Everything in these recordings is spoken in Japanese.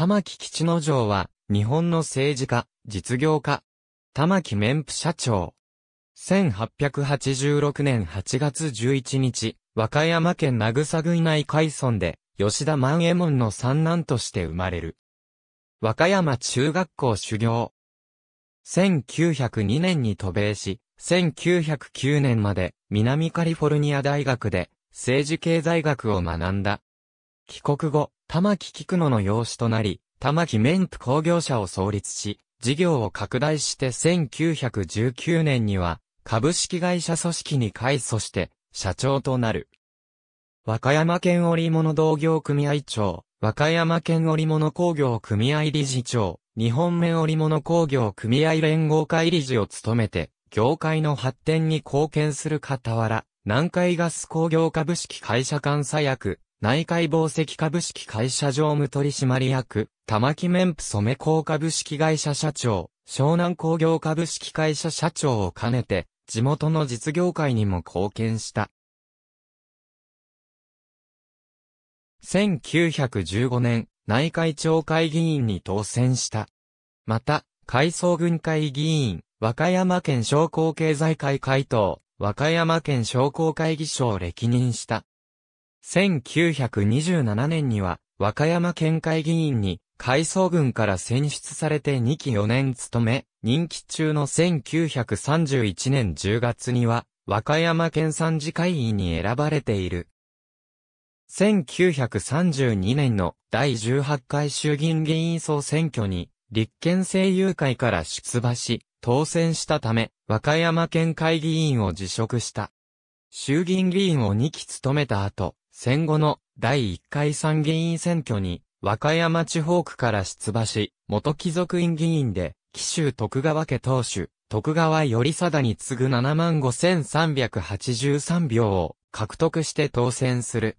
玉木吉之丞は、日本の政治家、実業家。玉木綿布社長。1886年8月11日、和歌山県名草郡内海村で、吉田万右衛門の三男として生まれる。和歌山中学校修行。1902年に渡米し、1909年まで南カリフォルニア大学で政治経済学を学んだ。帰国後、玉木菊野の養子となり、玉木ンプ工業者を創立し、事業を拡大して1919年には、株式会社組織に改組して、社長となる。和歌山県織物同業組合長、和歌山県織物工業組合理事長、日本面織物工業組合連合会理事を務めて、業界の発展に貢献する傍ら、南海ガス工業株式会社監査役、内海防石株式会社常務取締役、玉木メンプ染工株式会社社長、湘南工業株式会社社長を兼ねて、地元の実業界にも貢献した。1915年、内海町会議員に当選した。また、海藻軍会議員、和歌山県商工経済会会頭、和歌山県商工会議所を歴任した。1927年には、和歌山県会議員に、海藻軍から選出されて2期4年務め、任期中の1931年10月には、和歌山県参事会員に選ばれている。1932年の第18回衆議院議員総選挙に、立憲政友会から出馬し、当選したため、和歌山県会議員を辞職した。衆議院議員を2期務めた後、戦後の第1回参議院選挙に和歌山地方区から出馬し、元貴族院議員で、紀州徳川家当主、徳川頼貞に次ぐ75,383票を獲得して当選する。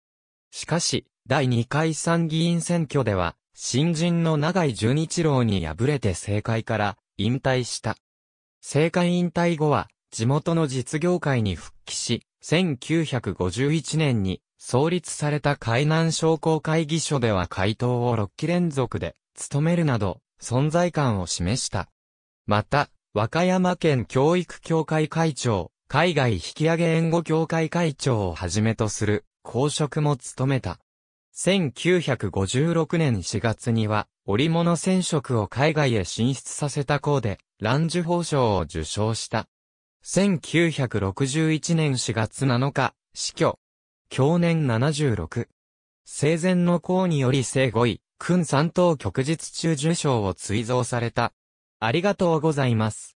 しかし、第2回参議院選挙では、新人の長井純一郎に敗れて政界から引退した。政界引退後は、地元の実業界に復帰し、1951年に創立された海南商工会議所では回答を6期連続で務めるなど存在感を示した。また、和歌山県教育協会会長、海外引上げ援護協会会長をはじめとする公職も務めた。1956年4月には、織物染色を海外へ進出させた校で、ジ受報賞を受賞した。1961年4月7日、死去。去年76。生前の功により生5位、君三等旭日中受賞を追贈された。ありがとうございます。